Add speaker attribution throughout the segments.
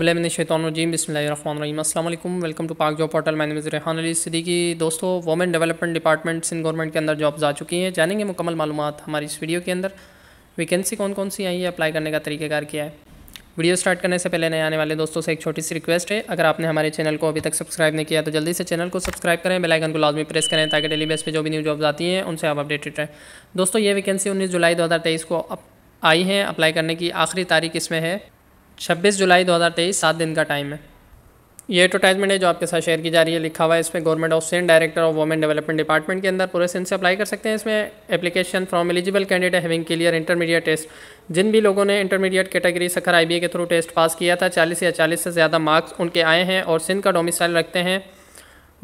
Speaker 1: बसमीम welcome to Pak job portal मैंने रेहान अली सिद्दीकी दोस्तों women development departments in government के अंदर जॉब्स आ चुकी हैं जानेंगे मुकम्मल मालूम हमारी इस वीडियो के अंदर वैकेंसी कौन कौन सी आई है अप्लाई करने का तरीक़ेकार किया है वीडियो स्टार्ट करने से पहले नए आने वाले दोस्तों से एक छोटी सी रिक्वेस्ट है अगर आपने हमारे चैनल को अभी तक सब्सक्राइब नहीं किया तो जल्दी से चैनल को सब्सक्राइब करें बेल आइकन को लाजमी प्रेस करें ताकि डेली बेस पे जो भी न्यू जॉब्स आती हैं उनसे आप अपडेटेड रहें दोस्तों ये वैकेंसी उन्नीस जुलाई तेईस को आई है अप्लाई करने की आखिरी तारीख इसमें है छब्बीस जुलाई 2023 सात दिन का टाइम है ये एडवर्टाइजमेंट है जो आपके साथ शेयर की जा रही है लिखा हुआ है इसमें government of Sindh director of women development department के अंदर पूरे सिंध से अप्लाई कर सकते हैं इसमें application from eligible candidate having clear intermediate test जिन भी लोगों ने इंटरमीडिएट कैटेगरी सखर आई के थ्रू टेस्ट पास किया था चालीस या चालीस से ज़्यादा मार्क्स उनके आए हैं और सिंध का डोमिसाइल रखते हैं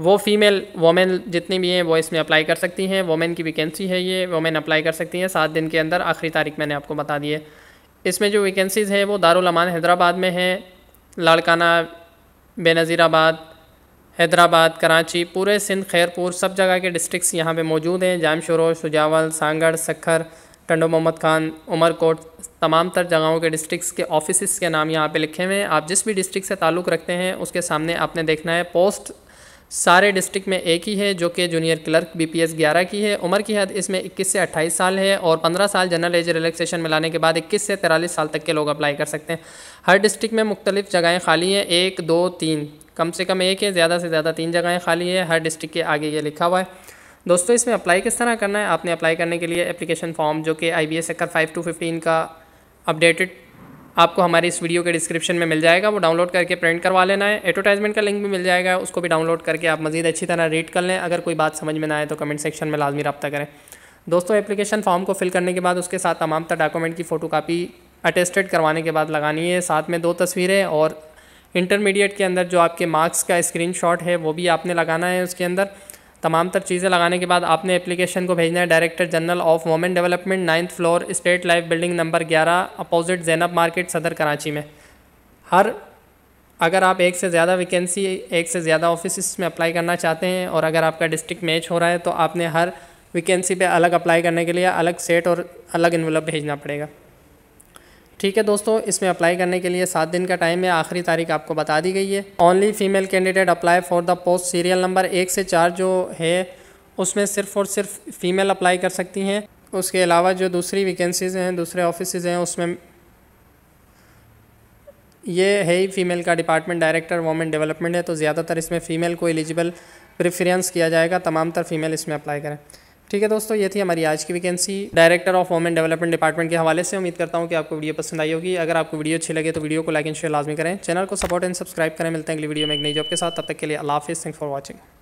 Speaker 1: वो फीमेल वोमेन जितनी भी हैं वो इसमें अप्लाई कर सकती हैं वोमेन की वैकेंसी है ये वोमेन अप्लाई कर सकती हैं सात दिन के अंदर आखिरी तारीख मैंने आपको बता दी है इसमें जो वैकेंसीज़ हैं वो दारुलमान हैदराबाद में हैं लाड़काना बेनज़ीराबाद हैदराबाद कराची पूरे सिंध खैरपुर सब जगह के डिस्ट्रिक्स यहाँ पे मौजूद हैं जाम शोरो सुजावल सांगढ़ सखर टंडो मोहम्मद खान उमरकोट तमाम तर जगहों के डिस्ट्रिक्स के ऑफिस के नाम यहाँ पे लिखे हुए हैं आप जिस भी डिस्ट्रिक्ट से ताल्लुक़ रखते हैं उसके सामने आपने देखना है पोस्ट सारे डिस्ट्रिक्ट में एक ही है जो कि junior clerk B P S ग्यारह की है उम्र की हद इसमें इक्कीस से अट्ठाईस साल है और पंद्रह साल जनरल एज रिलैक्सेशन में लाने के बाद इक्कीस से तिरालीस साल तक के लोग अप्लाई कर सकते हैं हर डिस्ट्रिक्ट में मुख्तलिफ जगहें खाली हैं एक दो तीन कम से कम एक है ज़्यादा से ज़्यादा तीन जगहें खाली है हर डिस्ट्रिक्ट के आगे ये लिखा हुआ है दोस्तों इसमें अप्लाई किस तरह करना है आपने अप्लाई करने के लिए एप्लीकेशन फॉर्म जो कि आई बी एस एक्कर फाइव टू फिफ्टीन का अपडेटेड आपको हमारे इस वीडियो के डिस्क्रिप्शन में मिल जाएगा वो डाउनलोड करके प्रिंट करवा लेना है एडवर्टाइजमेंट का लिंक भी मिल जाएगा उसको भी डाउनलोड करके आप मज़ीद अच्छी तरह रीड कर लें अगर कोई बात समझ में ना आए तो कमेंट सेक्शन में लाजमी रब्ता करें दोस्तों एप्लीकेशन फॉर्म को फिल करने के बाद उसके साथ तमाम तर डॉक्यूमेंट की फ़ोटो कापी अटेस्टेड करवाने के बाद लगानी है साथ में दो तस्वीरें और इंटरमीडिएट के अंदर जो आपके मार्क्स का शॉट है वो भी आपने लगाना है उसके अंदर तमाम तर चीज़ें लगाने के बाद आपने एप्लीकेशन को भेजना है director general of women development ninth floor state life building number ग्यारह अपोजिट जैनब मार्केट सदर कराची में हर अगर आप एक से ज़्यादा वैकेंसी एक से ज़्यादा ऑफिस में अप्लाई करना चाहते हैं और अगर आपका डिस्ट्रिक्ट मैच हो रहा है तो आपने हर वैकेंसी पे अलग अप्लाई करने के लिए अलग सेट और अलग इन्वेलप भेजना पड़ेगा ठीक है दोस्तों इसमें अप्लाई करने के लिए सात दिन का टाइम है आखिरी तारीख आपको बता दी गई है only female candidate apply for the post serial number एक से चार जो है उसमें सिर्फ और सिर्फ फीमेल अप्लाई कर सकती हैं उसके अलावा जो दूसरी वैकेंसीज़ हैं दूसरे ऑफिस हैं उसमें ये है ही फीमेल का डिपार्टमेंट डायरेक्टर वोमेन डेवलपमेंट है तो ज़्यादातर इसमें फ़ीमेल को एलिजिबल प्रेफरेंस किया जाएगा तमाम तर फीमेल इसमें अप्लाई करें ठीक है दोस्तों ये थी हमारी आज की vacancy director of women development department के हवाले से उम्मीद करता हूँ कि आपको वीडियो पसंद आई होगी अगर आपको वीडियो अच्छी लगे तो वीडियो को लाइक एंड शेयर लाजमी करें चैनल को सपोर्ट एंड सब्सक्राइब करें मिलते हैं अगली वीडियो में एक नई जॉब के साथ तब तक के लिए अला हाफिज़ थैंक फॉर वॉचिंग